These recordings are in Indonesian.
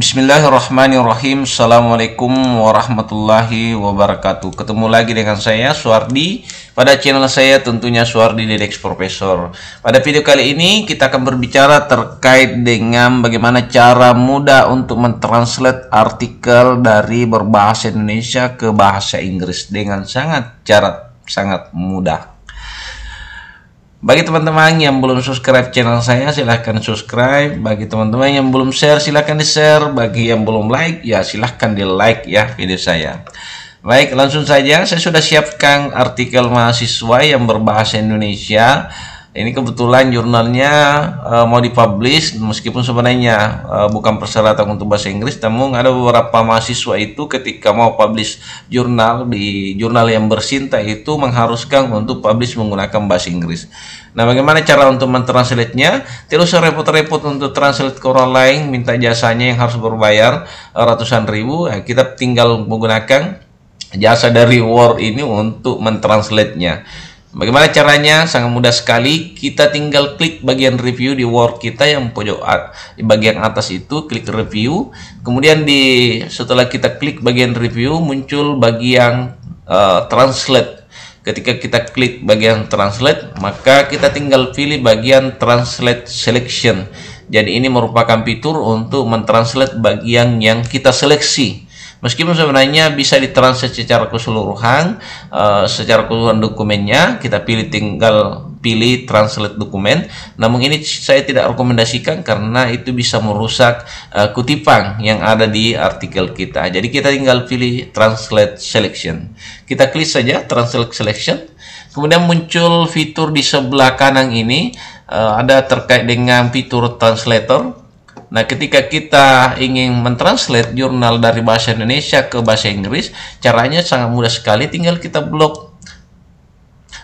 Bismillahirrahmanirrahim Assalamualaikum warahmatullahi wabarakatuh Ketemu lagi dengan saya Suardi Pada channel saya tentunya Suardi Dedex Profesor Pada video kali ini kita akan berbicara terkait dengan bagaimana cara mudah untuk mentranslate artikel dari berbahasa Indonesia ke bahasa Inggris Dengan sangat cara sangat mudah bagi teman-teman yang belum subscribe channel saya silahkan subscribe Bagi teman-teman yang belum share silahkan di share Bagi yang belum like ya silahkan di like ya video saya Baik langsung saja saya sudah siapkan artikel mahasiswa yang berbahasa Indonesia ini kebetulan jurnalnya uh, mau dipublish meskipun sebenarnya uh, bukan persyaratan untuk bahasa Inggris namun ada beberapa mahasiswa itu ketika mau publish jurnal di jurnal yang bersinta itu mengharuskan untuk publish menggunakan bahasa Inggris nah bagaimana cara untuk mentranslate-nya tidak usah repot-repot untuk translate ke orang lain minta jasanya yang harus berbayar eh, ratusan ribu nah, kita tinggal menggunakan jasa dari Word ini untuk mentranslate-nya Bagaimana caranya? Sangat mudah sekali. Kita tinggal klik bagian review di Word kita yang pojok di bagian atas itu, klik review. Kemudian di setelah kita klik bagian review muncul bagian uh, translate. Ketika kita klik bagian translate, maka kita tinggal pilih bagian translate selection. Jadi ini merupakan fitur untuk mentranslate bagian yang kita seleksi. Meskipun sebenarnya bisa ditranslate secara keseluruhan, uh, secara keseluruhan dokumennya, kita pilih tinggal pilih translate dokumen. Namun ini saya tidak rekomendasikan karena itu bisa merusak uh, kutipan yang ada di artikel kita. Jadi kita tinggal pilih translate selection. Kita klik saja translate selection. Kemudian muncul fitur di sebelah kanan ini uh, ada terkait dengan fitur translator. Nah, ketika kita ingin mentranslate jurnal dari bahasa Indonesia ke bahasa Inggris, caranya sangat mudah sekali. Tinggal kita blok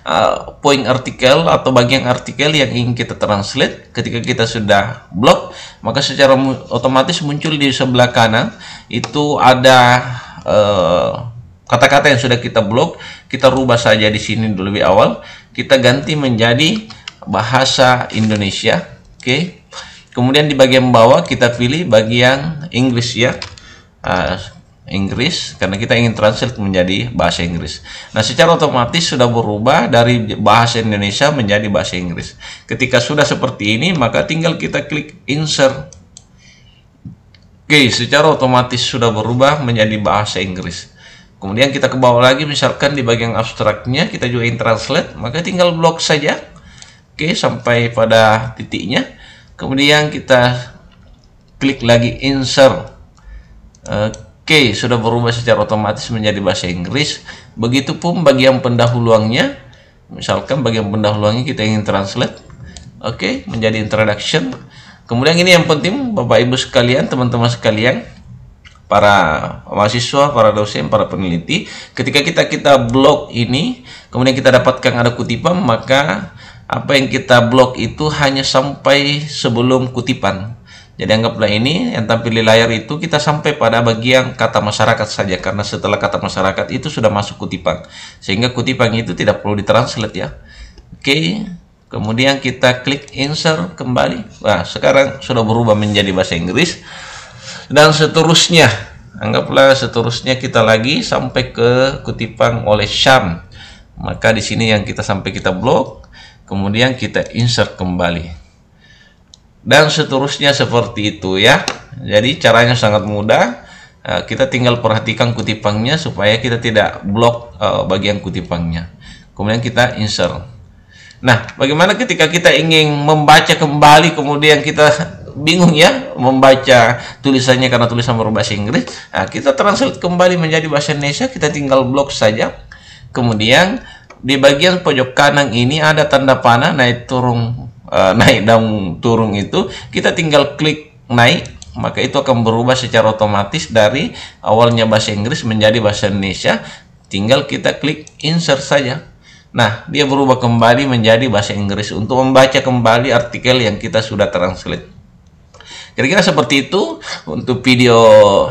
uh, poin artikel atau bagian artikel yang ingin kita translate. Ketika kita sudah blok, maka secara mu otomatis muncul di sebelah kanan itu ada uh, kata-kata uh, yang sudah kita blok. Kita rubah saja di sini lebih awal. Kita ganti menjadi bahasa Indonesia. Oke. Okay Kemudian di bagian bawah kita pilih bagian Inggris ya. Uh, karena kita ingin translate menjadi bahasa Inggris. Nah, secara otomatis sudah berubah dari bahasa Indonesia menjadi bahasa Inggris. Ketika sudah seperti ini, maka tinggal kita klik insert. Oke, secara otomatis sudah berubah menjadi bahasa Inggris. Kemudian kita ke bawah lagi, misalkan di bagian abstraknya kita juga in translate, maka tinggal blok saja. Oke, sampai pada titiknya kemudian kita klik lagi insert oke eh, sudah berubah secara otomatis menjadi bahasa Inggris begitupun bagian pendahuluannya misalkan bagian pendahuluannya kita ingin translate oke menjadi introduction kemudian ini yang penting Bapak Ibu sekalian teman-teman sekalian para mahasiswa, para dosen, para peneliti ketika kita kita blog ini kemudian kita dapatkan ada kutipan maka apa yang kita blok itu hanya sampai sebelum kutipan. Jadi anggaplah ini yang tampil di layar itu kita sampai pada bagian kata masyarakat saja karena setelah kata masyarakat itu sudah masuk kutipan. Sehingga kutipan itu tidak perlu ditranslate ya. Oke. Kemudian kita klik insert kembali. Nah, sekarang sudah berubah menjadi bahasa Inggris dan seterusnya. Anggaplah seterusnya kita lagi sampai ke kutipan oleh Syam. Maka di sini yang kita sampai kita blok kemudian kita insert kembali dan seterusnya seperti itu ya jadi caranya sangat mudah eh, kita tinggal perhatikan kutipannya supaya kita tidak blok eh, bagian kutipannya kemudian kita insert nah bagaimana ketika kita ingin membaca kembali kemudian kita bingung ya membaca tulisannya karena tulisan berbahasa Inggris nah, kita translate kembali menjadi bahasa Indonesia kita tinggal blok saja kemudian di bagian pojok kanan ini ada tanda panah naik turun uh, eh, naik daun turun itu kita tinggal klik naik maka itu akan berubah secara otomatis dari awalnya bahasa Inggris menjadi bahasa Indonesia tinggal kita klik insert saja nah dia berubah kembali menjadi bahasa Inggris untuk membaca kembali artikel yang kita sudah translate Kira-kira seperti itu untuk video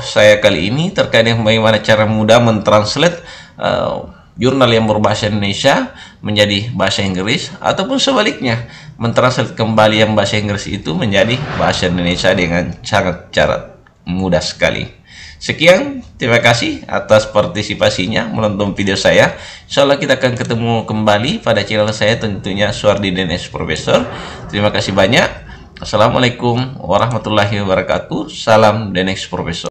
saya kali ini terkait dengan bagaimana cara mudah mentranslate uh, jurnal yang berbahasa Indonesia menjadi bahasa Inggris ataupun sebaliknya mentranslate kembali yang bahasa Inggris itu menjadi bahasa Indonesia dengan sangat cara mudah sekali. Sekian, terima kasih atas partisipasinya menonton video saya. Insyaallah kita akan ketemu kembali pada channel saya tentunya Suardi DNS Profesor. Terima kasih banyak. Assalamualaikum warahmatullahi wabarakatuh. Salam DNS Profesor.